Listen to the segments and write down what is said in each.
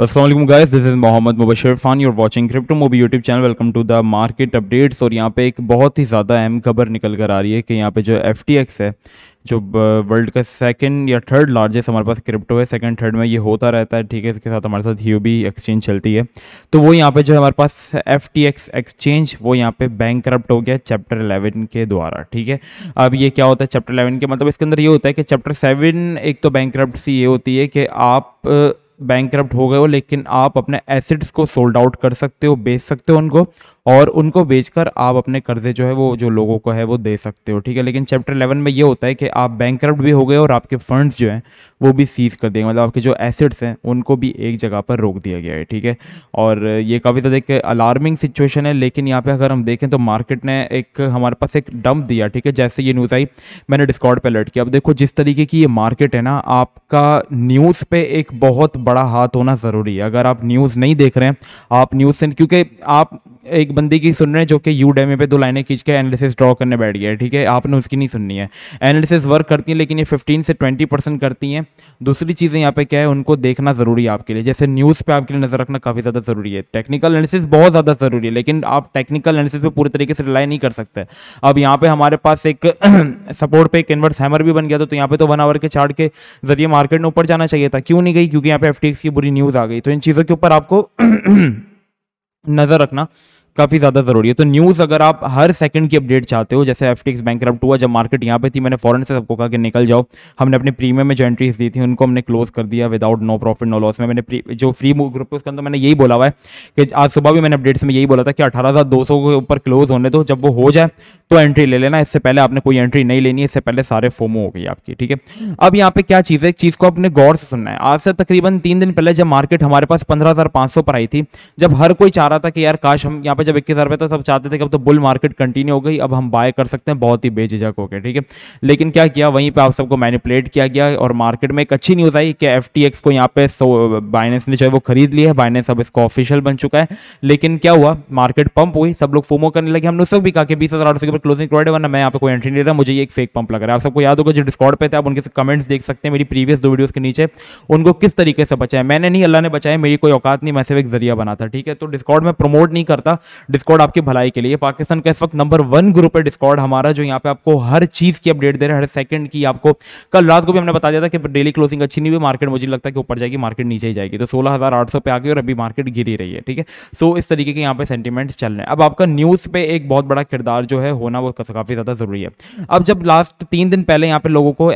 Aslam guys this is Mohammad Mubashar फ़ान और watching crypto Mobi YouTube channel welcome to the market updates और यहाँ पे एक बहुत ही ज़्यादा अहम खबर निकल कर आ रही है कि यहाँ पे जो एफ टी एक्स है जो वर्ल्ड का सेकंड या थर्ड लार्जेस्ट हमारे पास क्रिप्टो है सेकंड थर्ड में ये होता रहता है ठीक है इसके साथ हमारे साथ यू एक्सचेंज चलती है तो वो यहाँ पे जो हमारे पास एफ टी एक्स एक्सचेंज वो यहाँ पे बैंक करप्ट हो गया चैप्टर एलेवन के द्वारा ठीक है अब ये क्या होता है चैप्टर एलेवन के मतलब इसके अंदर ये होता है कि चैप्टर सेवन एक तो बैंक सी ये होती है कि आप बैंक हो गए हो लेकिन आप अपने एसेट्स को सोल्ड आउट कर सकते हो बेच सकते हो उनको और उनको बेचकर आप अपने कर्जे जो है वो जो लोगों को है वो दे सकते हो ठीक है लेकिन चैप्टर इलेवन में ये होता है कि आप बैंक भी हो गए और आपके फंड्स जो हैं वो भी सीज कर देंगे मतलब आपके जो एसेट्स हैं उनको भी एक जगह पर रोक दिया गया है ठीक है और ये काफ़ी ज़्यादा एक अलार्मिंग सिचुएशन है लेकिन यहाँ पर अगर हम देखें तो मार्केट ने एक हमारे पास एक डंप दिया ठीक है जैसे ये न्यूज़ आई मैंने डिस्काउंट पर अलर्ट किया अब देखो जिस तरीके की ये मार्केट है ना आपका न्यूज़ पर एक बहुत बड़ा हाथ होना ज़रूरी है अगर आप न्यूज़ नहीं देख रहे हैं आप न्यूज़ से क्योंकि आप एक बंदी की सुन रहे हैं जो कि यू डेमे e e पे दो लाइनें खींच के एनालिसिस ड्रॉ करने बैठ गया है ठीक है आपने उसकी नहीं सुननी है एनालिसिस वर्क करती हैं लेकिन ये 15 से 20 परसेंट करती हैं दूसरी चीज़ें यहाँ पे क्या है उनको देखना ज़रूरी है आपके लिए जैसे न्यूज़ पे आपके लिए नज़र रखना काफ़ी ज़्यादा ज़रूरी है टेक्निकल एनालिसिस बहुत ज़्यादा ज़रूरी है लेकिन आप टेक्निकल एनालिसिस पर पूरी तरीके से रिलाई नहीं कर सकते अब यहाँ पर हमारे पास एक सपोर्ट पर एक इन्वर्स हैमर भी बन गया तो यहाँ पे तो वन आवर के चार्ट के जरिए मार्केट में ऊपर जाना चाहिए था क्यों नहीं गई क्योंकि यहाँ पे एफ की बुरी न्यूज़ आ गई तो इन चीज़ों के ऊपर आपको नज़र रखना काफ़ी ज़्यादा ज़रूरी है तो न्यूज़ अगर आप हर सेकंड की अपडेट चाहते हो जैसे एफ टी बैंक हुआ जब मार्केट यहाँ पे थी मैंने फॉरन से सबको कहा कि निकल जाओ हमने अपने प्रीमियम में जो एंट्रीज दी थी उनको हमने क्लोज कर दिया without no profit no loss में मैंने जो फ्री ग्रुप है उसके अंदर मैंने यही बोला हुआ है कि आज सुबह भी मैंने अपडेट्स में यही बोला था कि अठारह के ऊपर क्लोज होने दो जब वो हो जाए तो एंट्री ले लेना इससे पहले आपने कोई एंट्री नहीं लेनी है इससे पहले सारे फोमो हो गई आपकी ठीक है अब यहाँ पे क्या चीज़ है चीज़ को अपने गौर से सुनना है आज से तकरीबन तीन दिन पहले जब मार्केट हमारे पास पंद्रह पर आई थी जब हर कोई चाह रहा था कि यार काश हम यहाँ पे जब इक्कीस हज़ार था सब चाहते थे कि अब तो बुल मार्केट कंटिन्यू हो गई अब हम बाय कर सकते हैं बहुत ही बेझिझक होकर ठीक है लेकिन क्या किया वहीं पर आप सबको मैनिपुलेट किया गया और मार्केट में एक अच्छी न्यूज़ आई कि एफ को यहाँ पे बाइनेंस ने जो है वो खरीद लिया है बाइनेंस अब इसको ऑफिशियल बन चुका है लेकिन क्या हुआ मार्केट पंप हुई सब लोग फोमो करने लगे हमने सब भी कहा कि बीस हज़ार आठ सौ के ऊपर क्लोजिंग क्रॉड वरना मैं यहाँ पे कोई एंट्री नहीं रहा मुझे ये एक फेक पंप लग रहा है आप सबको याद होगा जो डिस्कॉर्ड पे थे आप उनके कमेंट्स देख सकते हैं मेरी प्रीवियस दो वीडियोस के नीचे उनको किस तरीके से बचाया मैंने नहीं अल्लाह ने बचाया मेरी कोई औकात नहीं मैं सिर्फ एक जरिया बना था ठीक है तो डिस्कॉर्ड में प्रमोट नहीं करता डिस्कॉर्ड आपकी भलाई के लिए पाकिस्तान का इस वक्त नंबर वन ग्रुप है डिस्कॉर्ड हमारा जो यहाँ पे आपको हर चीज़ की अपडेट दे रहे हर सेकंड की आपको कल रात को भी हमने बता दिया था कि डेली क्लोजिंग अच्छी नहीं हुई मार्केट मुझे लगता है कि ऊपर जाएगी मार्केट नीचे ही जाएगी तो सोलह हज़ार आठ सौ पे आ गई और अभी मार्केट गिरी रही है ठीक है सो इस तरीके के यहाँ पे सेंटीमेंट चल रहे हैं अब आपका न्यूज़ पे एक बहुत बड़ा किरदार जो है होना वो काफ़ी ज़्यादा ज़रूरी है अब जब लास्ट तीन दिन पहले यहाँ पे लोगों को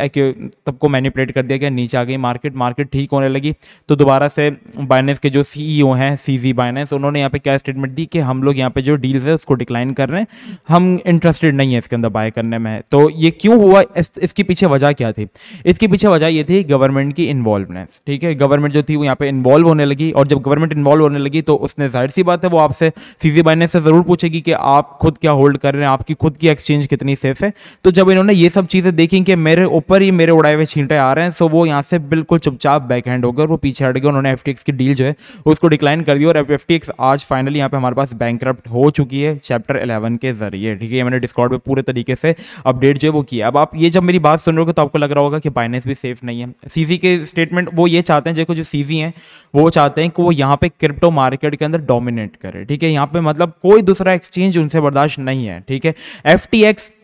सबको मैनिपुलेट कर दिया गया नीचे आ गई मार्केट मार्केट ठीक होने लगी तो दोबारा से बाइनेंस के जो सीईओ हैं सीजी बाइनेंस उन्होंने यहाँ पे क्या स्टेटमेंट दी कि हम लोग लोग यहाँ पे जो डील्स है उसको डिक्लाइन कर रहे हैं हम इंटरेस्टेड नहीं है इसके अंदर बाय करने में तो ये क्यों हुआ इस, इसके पीछे वजह क्या थी इसके पीछे वजह ये थी गवर्नमेंट की इन्वॉल्वनेस ठीक है गवर्नमेंट जो थी वो यहाँ पे इन्वॉल्व होने लगी और जब गवर्नमेंट इन्वॉल्व होने लगी तो उसने जाहिर सी बात है वो आपसे सीजी बाइनेस से ज़रूर पूछेगी कि आप खुद क्या होल्ड कर रहे हैं आपकी खुद की एक्सचेंज कितनी सेफ है तो जब इन्होंने ये सब चीज़ें देखी कि मेरे ऊपर ही मेरे उड़ाए हुए छींटे आ रहे हैं सो वो यहाँ से बिल्कुल चुपचाप बैक हैंड होकर वो पीछे हट गए उन्होंने एफ की डील जो है उसको डिक्लाइन कर दिया और एफ आज फाइनली यहाँ पे हमारे पास बैंक बैंक्रप्ट हो चुकी है चैप्टर इलेवन के जरिए ठीक है मैंने डिस्कॉर्ड पे पूरे तरीके से अपडेट जो है वो किया अब आप ये जब मेरी बात सुन रहे हो तो आपको लग रहा होगा कि बाइनेंस भी सेफ नहीं है सीजी के स्टेटमेंट वो ये चाहते हैं देखो जो सीजी हैं वो चाहते हैं कि वो यहाँ पे क्रिप्टो मार्केट के अंदर डोमिनेट करे ठीक है यहाँ पे मतलब कोई दूसरा एक्सचेंज उनसे बर्दाश्त नहीं है ठीक है एफ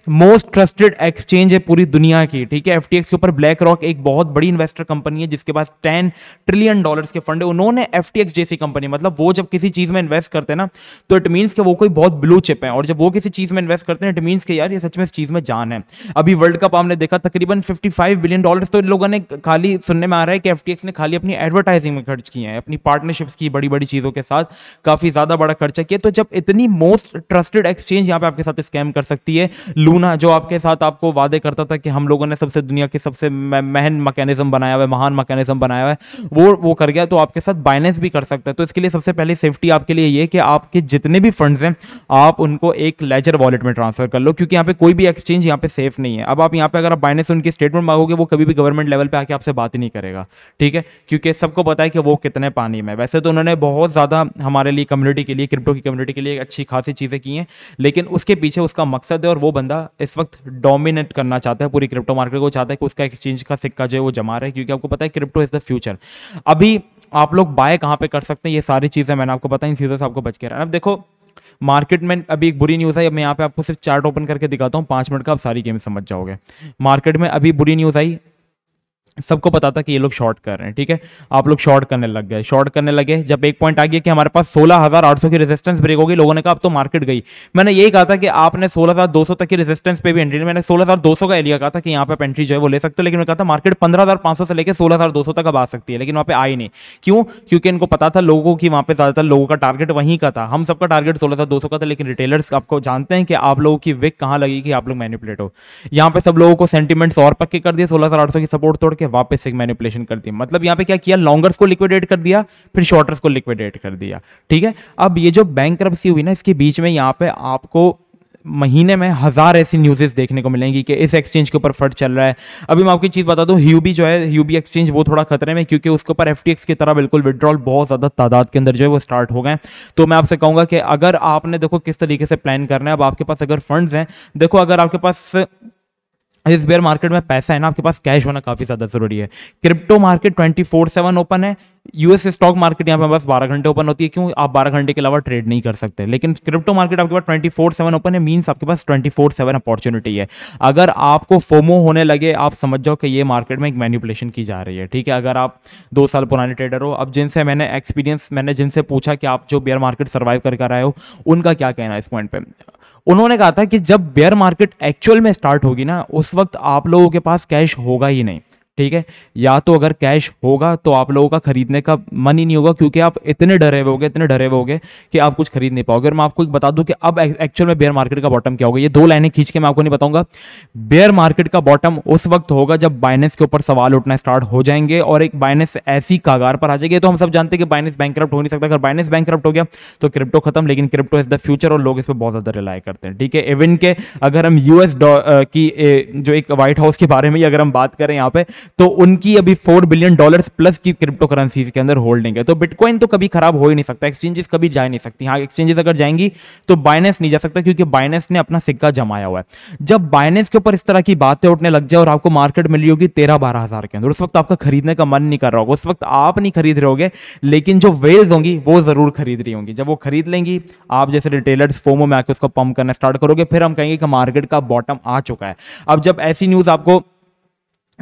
मोस्ट ट्रस्टेड एक्सचेंज है पूरी दुनिया की ठीक है एफ के ऊपर ब्लैक रॉक एक बहुत बड़ी इन्वेस्टर कंपनी है जिसके पास टेन ट्रिलियन डॉलर्स के फंड है उन्होंने एफ जैसी कंपनी मतलब वो जब किसी चीज में इन्वेस्ट करते हैं ना तो इट मीन्स कि वो कोई बहुत ब्लू चिप है और जब वो किसी चीज में इन्वेस्ट करते हैं इट मीन्स कि यार ये सच में इस चीज में जान है अभी वर्ल्ड कप आपने देखा तकरीबन फिफ्टी बिलियन डॉलर तो इन लोगों ने खाली सुनने में आ रहा है कि एफ ने खाली अपनी एडवर्टाइजिंग में खर्च किए हैं अपनी पार्टनरशिप्स की बड़ी बड़ी चीजों के साथ काफी ज्यादा बड़ा खर्चा किया तो जब इतनी मोस्ट ट्रस्टेड एक्सचेंज यहाँ पे आपके साथ स्कैम कर सकती है ढूंढा जो आपके साथ आपको वादे करता था कि हम लोगों ने सबसे दुनिया के सबसे महन मकैनिज्म बनाया हुआ है महान मकैनिज्म बनाया हुआ है वो वो कर गया तो आपके साथ बाइनेंस भी कर सकता है तो इसके लिए सबसे पहले सेफ्टी आपके लिए ये कि आपके जितने भी फंड्स हैं आप उनको एक लेजर वॉलेट में ट्रांसफर कर लो क्योंकि यहाँ पे कोई भी एक्सचेंज यहाँ पे सेफ नहीं है अब आप यहाँ पे अगर आप बाइनेंस उनकी स्टेटमेंट मांगोगे वो कभी भी गवर्नमेंट लेवल पर आके आपसे बात ही नहीं करेगा ठीक है क्योंकि सबको पता है कि वो कितने पानी में वैसे तो उन्होंने बहुत ज़्यादा हमारे लिए कम्युनिटी के लिए क्रिप्टो की कम्युनिटी के लिए अच्छी खासी चीज़ें की हैं लेकिन उसके पीछे उसका मकसद है और वो बंदा इस वक्त डोमिनेट करना चाहता है पूरी क्रिप्टो मार्केट को चाहता है कि उसका एक्सचेंज का सिक्का जो है वो जमा रहे क्योंकि आपको पता है क्रिप्टो इज द फ्यूचर अभी आप लोग बाय कहाँ पे कर सकते हैं ये सारी चीज़ें मैंने आपको पता इन चीज़ों से आपको बच के रहना अब देखो मार्केट में अभी एक बुरी न्यूज़ आई मैं यहाँ पे आपको सिर्फ चार्ट ओपन करके दिखाता हूँ पाँच मिनट का आप सारी गेम समझ जाओगे मार्केट में अभी बुरी न्यूज़ आई सबको पता था कि ये लोग शॉर्ट कर रहे हैं ठीक है आप लोग शॉर्ट करने लग गए शॉर्ट करने लगे जब एक पॉइंट आ गया कि हमारे पास 16,800 की रेजिस्टेंस ब्रेक होगी लोगों ने कहा अब तो मार्केट गई मैंने यही कहा था कि आपने 16,200 तक की रेजिस्टेंस पे भी एंट्री मैंने 16,200 का एरिया कहा था कि यहाँ पे एंट्री जो है वो ले सकते हो लेकिन मैं कहा था मार्केट पंद्रह से लेकर सोलह तक अब आ सकती है लेकिन वहाँ पे आई नहीं क्यों क्योंकि इनको पता था लोगों की वहाँ पे ज़्यादातर लोगों का टारगेट वहीं का था हम सबका टारगेट सोलह का था लेकिन रिटेलर्स आपको जानते हैं कि आप लोगों की विक कहाँ लगी कि आप लोग मैनिपुलेट हो यहाँ पे सब लोगों को सेंटीमेंट्स और पक्के कर दिए सोलह की सपोर्ट तोड़ के करके वापस एक मैनिपुलेशन कर दिया मतलब यहाँ पे क्या किया लॉन्गर्स को लिक्विडेट कर दिया फिर शॉर्टर्स को लिक्विडेट कर दिया ठीक है अब ये जो बैंक हुई ना इसके बीच में यहाँ पे आपको महीने में हज़ार ऐसी न्यूज़ेस देखने को मिलेंगी कि इस एक्सचेंज के ऊपर फट चल रहा है अभी मैं आपकी चीज़ बता दूं यूबी जो है यूबी एक्सचेंज वो थोड़ा खतरे में क्योंकि उसके ऊपर एफ की तरह बिल्कुल विड्रॉल बहुत ज़्यादा तादाद के अंदर जो है वो स्टार्ट हो गए तो मैं आपसे कहूंगा कि अगर आपने देखो किस तरीके से प्लान करना है अब आपके पास अगर फंड हैं देखो अगर आपके पास इस बेयर मार्केट में पैसा है ना आपके पास कैश होना काफी ज्यादा जरूरी है crypto market twenty four seven open है यूएस स्टॉक मार्केट यहाँ पे बस 12 घंटे ओपन होती है क्यों आप 12 घंटे के अलावा ट्रेड नहीं कर सकते लेकिन क्रिप्टो मार्केट आपके पास 24 सेवन ओपन है मीन्स आपके पास 24 सेवन अपॉर्चुनिटी है अगर आपको फोमो होने लगे आप समझ जाओ कि ये मार्केट में एक मैन्युपुलेशन की जा रही है ठीक है अगर आप दो साल पुराने ट्रेडर हो अब जिनसे मैंने एक्सपीरियंस मैंने जिनसे पूछा कि आप जो बेयर मार्केट सर्वाइव कर कर आए हो उनका क्या कहना है इस पॉइंट पर उन्होंने कहा था कि जब बेयर मार्केट एक्चुअल में स्टार्ट होगी ना उस वक्त आप लोगों के पास कैश होगा ही नहीं ठीक है या तो अगर कैश होगा तो आप लोगों का खरीदने का मन ही नहीं होगा क्योंकि आप इतने डरे हुए होगे इतने डरे हुए होगे कि आप कुछ खरीद नहीं पाओगे और मैं आपको एक बता दूं कि अब एक्चुअल में बेयर मार्केट का बॉटम क्या होगा ये दो लाइनें खींच के मैं आपको नहीं बताऊंगा बेयर मार्केट का बॉटम उस वक्त होगा जब बाइनेंस के ऊपर सवाल उठना स्टार्ट हो जाएंगे और एक बाइनेंस ऐसी कागार पर आ जाएगी तो हम सब जानते हैं कि बाइनेंस बैंक हो नहीं सकता अगर बाइनेंस बैंक हो गया तो क्रिप्टो खत्म लेकिन क्रिप्टो इज द फ्यूचर और लोग इस पर बहुत ज्यादा रिलाई करते हैं ठीक है इवन के अगर हम यूएस की जो एक व्हाइट हाउस के बारे में अगर हम बात करें यहाँ पे तो उनकी अभी फोर बिलियन डॉलर प्लस की क्रिप्टो करेंसी के अंदर होल्डिंग है तो बिटकॉइन तो कभी खराब हो ही नहीं सकता एक्सचेंजेस कभी जा नहीं सकती हाँ एक्सचेंजेस अगर जाएंगी तो बाइनेंस नहीं जा सकता क्योंकि बाइनेंस ने अपना सिक्का जमाया हुआ है जब बाइनेंस के ऊपर इस तरह की बातें उठने लग जाए और आपको मार्केट मिली होगी तेरह बारह हजार के अंदर उस वक्त आपका खरीदने का मन नहीं कर रहा होगा उस वक्त आप नहीं खरीद रहे होगे लेकिन जो वेल्स होंगी वो जरूर खरीद रही होंगी जब वो खरीद लेंगी आप जैसे रिटेलर्स फोमो में आके उसको पंप करना स्टार्ट करोगे फिर हम कहेंगे कि मार्केट का बॉटम आ चुका है अब जब ऐसी न्यूज आपको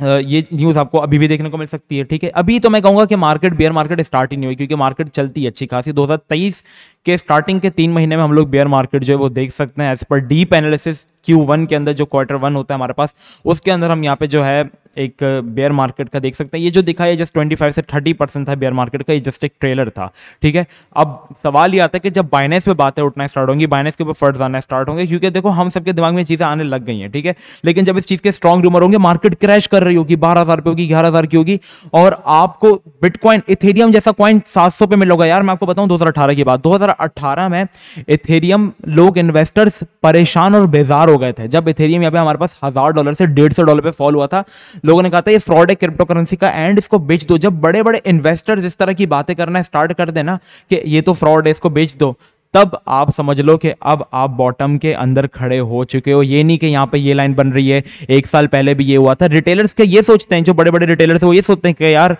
ये न्यूज़ आपको अभी भी देखने को मिल सकती है ठीक है अभी तो मैं कहूँगा कि मार्केट बेयर मार्केट स्टार्ट ही नहीं हुई क्योंकि मार्केट चलती है अच्छी खासी 2023 के स्टार्टिंग के तीन महीने में हम लोग बेयर मार्केट जो है वो देख सकते हैं as per deep analysis Q one के अंदर जो क्वार्टर वन होता है हमारे पास उसके अंदर हम यहाँ पे जो है एक बेयर मार्केट का देख सकते हैं ये जो दिखा है जस्ट 25 से 30 परसेंट था बेयर मार्केट का ये जस्ट एक ट्रेलर था ठीक है अब सवाल ये आता है कि जब बाइनेस पे बातें उठना स्टार्ट होंगी बाइनेस के ऊपर फर्ज आना स्टार्ट होंगे क्योंकि देखो हम सबके दिमाग में चीज़ें आने लग गई हैं ठीक है लेकिन जब इस चीज़ के स्ट्रॉन्ग रूमर होंगे मार्केट क्रैश कर रही होगी बारह हज़ार होगी ग्यारह हज़ार की होगी और आपको बिटकॉइन इथेरियम जैसा क्वाइन सात सौ पे मिलोगा यार मैं आपको बताऊँ दो की बात दो में इथेरियम लोग इन्वेस्टर्स परेशान और बेजार हो गए थे जब इथेरियम यहाँ पे हमारे पास हज़ार डॉलर से डेढ़ सौ डॉलर पे फॉल हुआ था लोगों ने कहा था ये फ्रॉड है क्रिप्टो करेंसी का एंड इसको बेच दो जब बड़े बड़े इन्वेस्टर इस तरह की बातें करना स्टार्ट कर देना कि ये तो फ्रॉड है इसको बेच दो तब आप समझ लो कि अब आप बॉटम के अंदर खड़े हो चुके हो ये नहीं कि यहाँ पे ये लाइन बन रही है एक साल पहले भी ये हुआ था रिटेलर्स के ये सोचते हैं जो बड़े बड़े रिटेलर्स हैं वो ये सोचते हैं कि यार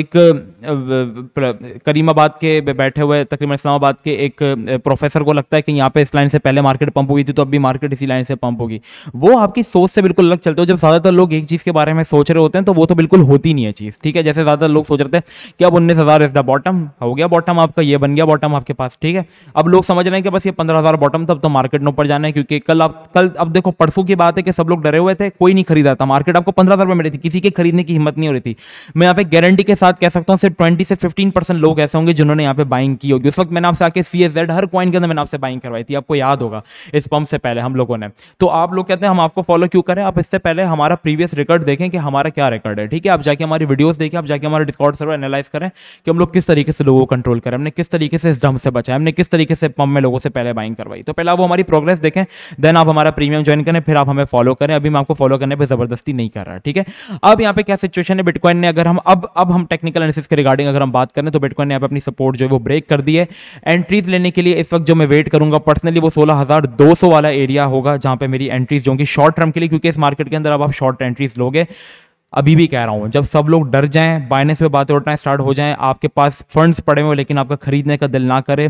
एक करीमाबाद के बैठे हुए तकरीबन इस्लामाबाद के एक प्रोफेसर को लगता है कि यहाँ पे इस लाइन से पहले मार्केट पंप हुई थी तो अब भी मार्केट इसी लाइन से पंप होगी वो आपकी सोच से बिल्कुल अलग चलते हो जब ज़्यादातर लोग एक चीज़ के बारे में सोच रहे होते हैं तो वो तो बिल्कुल होती नहीं है चीज़ ठीक है जैसे ज़्यादातर लोग सोच रहे थे कि अब उन्नीस हज़ार इज द बॉटम हो गया बॉटम आपका ये बन गया बॉटम आपके पास ठीक है अब लोग समझ रहे हैं कि बस ये पंद्रह हज़ार बॉटम तब तो मार्केट में ऊपर जाना है क्योंकि कल आप कल अब देखो परसों की बात है कि सब लोग डरे हुए थे कोई नहीं खरीदा था मार्केट आपको पंद्रह हज़ार रुपये मिली थी किसी के खरीदने की हिम्मत नहीं हो रही थी मैं यहाँ पे गारंटी के साथ कह सकता हूँ सिर्फ ट्वेंटी से फिफ्टीन परसेंट लोग ऐसे होंगे जिन्होंने यहाँ पे बाइंग की होगी उस वक्त मैंने आपसे आके सी हर कॉइन के अंदर मैंने आपसे बाइंग करवाई थी आपको याद होगा इस पंप से पहले हम लोगों ने तो आप लोग कहते हैं हम आपको फॉलो क्यों करें आप इससे पहले हमारा प्रीवियस रिकॉर्ड देखें कि हमारा क्या रिकॉर्ड है ठीक है आप जाके हमारी वीडियोज देखें आप जाके हमारे डिस्कॉर्ड सर्वर एनालाइज करें कि हम लोग किस तरीके से लोगों को कंट्रोल करें हमने किस तरीके से इस ढंग से बचाए हमने किस तरीके से पंप में लोगों से पहले बाइंग करवाई तो पहले आप हमारी प्रोग्रेस देखें देन आप हमारा प्रीमियम ज्वाइन करें फिर आप हमें फॉलो करें अभी मैं आपको फॉलो करने पर जबरदस्ती नहीं कर रहा ठीक है अब यहाँ पे क्या सिचुएशन है बिटकॉइन ने अगर हम अब अब हम टेक्निकल एनालिसिस रिगार्डिंग अगर हम बात करें तो बिटकॉइन ने यहाँ पे अपनी सपोर्ट जो है वो ब्रेक कर दी है एंट्रीज लेने के लिए इस वक्त जो मैं वेट करूंगा पर्सनली वो सोलह हजार दो सौ वाला एरिया होगा जहां पे मेरी एंट्रीज जो होंगी शॉर्ट टर्म के लिए क्योंकि इस मार्केट के अंदर अब आप शॉर्ट एंट्रीज लोगे अभी भी कह रहा हूं जब सब लोग डर जाएं बाइनेस पे बातें उठना स्टार्ट हो जाएं आपके पास फंड्स पड़े हुए लेकिन आपका खरीदने का दिल ना करे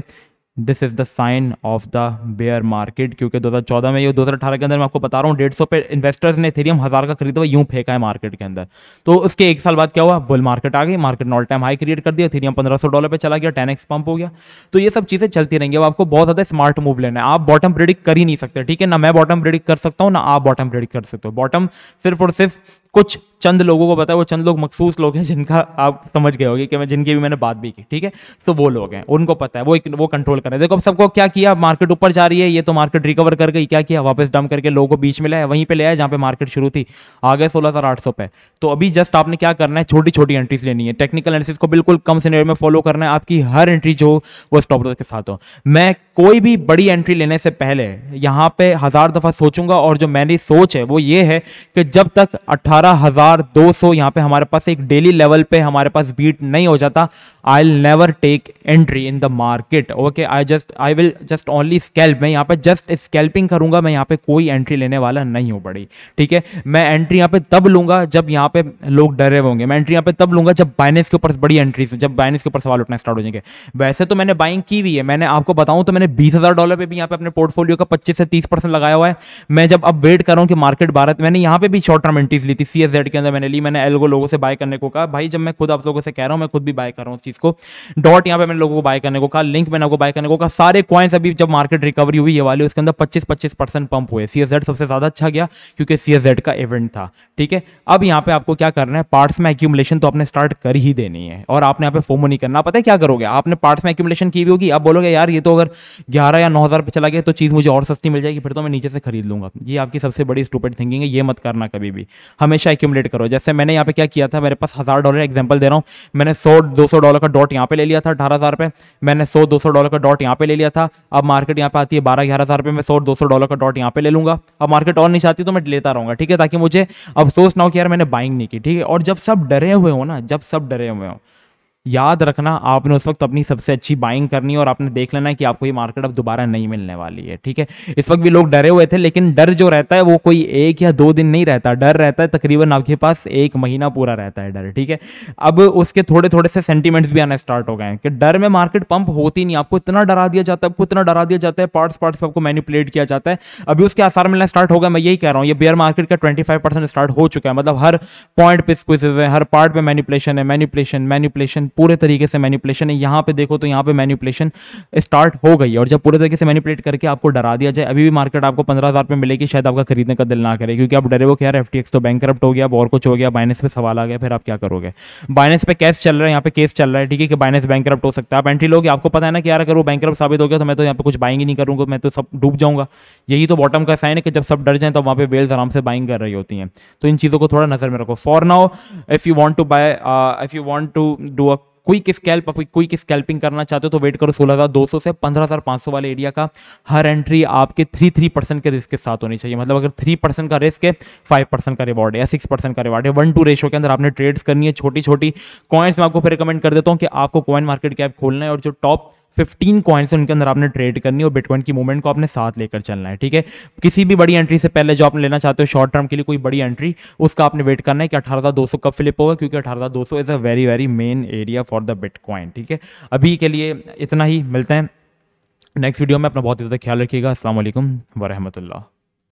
this is the sign of the bear market क्योंकि 2014 में ये 2018 के अंदर मैं आपको बता रहा हूँ डेढ़ सौ पे इन्वेस्टर्स ने थेरियम हज़ार का खरीदा हुआ यूं फेंका है मार्केट के अंदर तो उसके एक साल बाद क्या हुआ बुल मार्केट आ गई मार्केट ने ऑल टाइम हाई क्रिएट कर दिया थेरियम पंद्रह सौ डॉलर पर चला गया टेन पंप हो गया तो ये सब चीज़ें चलती रहेंगी अब आपको बहुत ज़्यादा स्मार्ट मूव लेना है आप बॉटम प्रिडिक्ट कर ही नहीं सकते ठीक है ना मैं बॉटम प्रिडिक्ट कर सकता हूँ ना आप बॉटम प्रिडिक्ट कर सकते हो बॉटम सिर्फ और सिर्फ कुछ चंद लोगों को पता है वो चंद लोग मखसूस लोग हैं जिनका आप समझ गए होगी कि मैं जिनकी भी मैंने बात भी की ठीक है सो तो वो लोग हैं उनको पता है वो एक, वो कंट्रोल कर रहे हैं देखो अब सबको क्या किया मार्केट ऊपर जा रही है ये तो मार्केट रिकवर कर गई क्या किया वापस डम करके लोगों को बीच में लाया वहीं पर लाया जहाँ पे मार्केट शुरू थी आ गए सोलह हज़ार आठ सौ पे तो अभी जस्ट आपने क्या करना है छोटी छोटी एंट्रीज लेनी है टेक्निकल एनालिसिस को बिल्कुल कम सीनियर में फॉलो करना है आपकी हर एंट्री जो वो स्टॉप लॉस के साथ हो मैं कोई भी बड़ी एंट्री लेने से पहले यहाँ पे हज़ार दफ़ा सोचूंगा और जो मेरी सोच है वो ये है कि जब तक अट्ठारह हज़ार हजार दो सौ यहाँ पे हमारे पास एक डेली लेवल पे हमारे पास बीट नहीं हो जाता I will never take entry in the market okay I just I will just only scalp मैं यहाँ पे जस्ट स्कैल्पिंग करूंगा मैं यहाँ पे कोई एंट्री लेने वाला नहीं हो पड़ी ठीक है मैं एंट्री यहाँ पे तब लूंगा जब यहाँ पे लोग डरे होंगे मैं एंट्री यहाँ पे तब लूंगा जब बाइनेस के ऊपर बड़ी एंट्रीज जब बाइनेस के ऊपर सवाल उठना स्टार्ट हो जाएंगे वैसे तो मैंने बाइंग की हुई है मैंने आपको बताऊं तो मैंने बीस हजार डॉलर पर भी यहाँ पे अपने पोर्टफोलियो का पच्चीस से तीस परसेंट लगाया हुआ है मैं जब अब वेट कर रहा हूँ कि मार्केट भारत मैंने यहाँ पे भी शॉर्ट टर्म एंट्रीज ली थी सी के के अंदर मैंने ली मैंने एल्गो लोगों से बाय करने को कहा भाई जब मैं खुद आप लोगों से कह रहा हूँ मैं खुद भी बाय कर रहा हूँ उस चीज़ को डॉट यहाँ पे मैंने लोगों को बाय करने को कहा लिंक मैंने आपको बाय करने को कहा सारे कॉइन्स अभी जब मार्केट रिकवरी हुई ये वाले उसके अंदर पच्चीस पच्चीस परसेंट पंप हुए सी सबसे ज़्यादा अच्छा गया क्योंकि सी का इवेंट था ठीक है अब यहाँ पे आपको क्या करना है पार्ट्स में एक्यूमलेशन तो आपने स्टार्ट कर ही देनी है और आपने यहाँ पे फोमो नहीं करना पता है क्या करोगे आपने पार्ट्स में एक्यूमलेशन की होगी आप बोलोगे यार ये तो अगर ग्यारह या नौ हज़ार चला गया तो चीज़ मुझे और सस्ती मिल जाएगी फिर तो मैं नीचे से खरीद लूँगा ये आपकी सबसे बड़ी स्टूपेड थिंकिंग है ये मत करना कभी भी हमेशा एक्यूमुलेट ट्रेड करो जैसे मैंने यहाँ पे क्या किया था मेरे पास हज़ार डॉलर एग्जाम्पल दे रहा हूँ मैंने सौ दो सौ डॉलर का डॉट यहाँ पे ले लिया था अठारह हज़ार मैंने सौ दो सौ डॉलर का डॉट यहाँ पे ले लिया था अब मार्केट यहाँ पे आती है बारह ग्यारह हज़ार पे मैं सौ दो डॉलर का डॉट यहाँ पे ले लूंगा अब मार्केट और नहीं चाहती तो मैं लेता रहूंगा ठीक है ताकि मुझे अफसोस ना हो कि यार मैंने बाइंग नहीं की ठीक है और जब सब डरे हुए हो ना जब सब डरे हुए हों याद रखना आपने उस वक्त अपनी सबसे अच्छी बाइंग करनी और आपने देख लेना है कि आपको ये मार्केट अब दोबारा नहीं मिलने वाली है ठीक है इस वक्त भी लोग डरे हुए थे लेकिन डर जो रहता है वो कोई एक या दो दिन नहीं रहता डर रहता है तकरीबन आपके पास एक महीना पूरा रहता है डर ठीक है अब उसके थोड़े थोड़े से सेंटीमेंट्स भी आना स्टार्ट हो गए हैं कि डर में मार्केट पंप होती नहीं आपको इतना डरा दिया जाता है आपको इतना डरा दिया जाता है पार्ट्स पार्ट्स आपको मैनिपुलेट किया जाता है अभी उसके आसार मिलना स्टार्ट होगा मैं यही कह रहा हूँ ये बेयर मार्केट का ट्वेंटी स्टार्ट हो चुका है मतलब हर पॉइंट पे स्क्विजेज है हर पार्ट पे मैनिपुलेशन है मैनिपुलेशन मैनिपुलेशन पूरे तरीके से मैनिपुलेशन है यहाँ पे देखो तो यहाँ पे मैनिपुलेशन स्टार्ट हो गई है और जब पूरे तरीके से मैनिपुलेट करके आपको डरा दिया जाए अभी भी मार्केट आपको पंद्रह हज़ार मिलेगी शायद आपका खरीदने का दिल ना करे क्योंकि आप डरे हो कि यार एफ तो बैंक हो गया अब और कुछ हो गया बाइनेस पर सवाल आ गया फिर आप क्या करोगे बाइनेस पे कैश चल रहा है यहाँ पे केस चल रहा है ठीक है कि बाइनेस बैंक हो सकता है आप एंट्री लोगे आपको पता है ना कि यार अगर वो बैंक साबित हो गया तो मैं तो यहाँ पे कुछ बाइंग ही नहीं करूँगा मैं तो सब डूब जाऊँगा यही तो बॉटम का साइन है कि जब सब डर जाए तो वहाँ पे बेल्स आराम से बाइंग कर रही होती हैं तो इन चीज़ों को थोड़ा नजर में रखो for now if you want to buy if you want to do a quick scalp quick scalping करना चाहते हो तो वेट करो सोलह हजार दो सौ से पंद्रह हजार पांच सौ वाले एरिया का हर एंट्री आपके थ्री थ्री परसेंट के रिस्क के साथ होनी चाहिए मतलब अगर थ्री परसेंट का रिस्क है फाइव परसेंट का रिवॉर्ड है या सिक्स परसेंट का रिवॉर्ड है वन टू रेशो के अंदर आपने ट्रेड्स करनी है छोटी छोटी कॉइन्स मैं आपको फिर रिकमेंड कर देता हूँ कि आपको कॉइन मार्केट कैप खोलना है और जो टॉप फिफ्टीन कॉइन्स उनके अंदर आपने ट्रेड करनी और बिटकॉइन की मूवमेंट को आपने साथ लेकर चलना है ठीक है किसी भी बड़ी एंट्री से पहले जो आपने लेना चाहते हो शॉर्ट टर्म के लिए कोई बड़ी एंट्री उसका आपने वेट करना है कि अठारह कब फ्लिप होगा क्योंकि अठारह is a very very main area for the bitcoin ठीक है अभी के लिए इतना ही मिलते हैं नेक्स्ट वीडियो में अपना बहुत ज़्यादा ख्याल रखिएगा असल वरहमल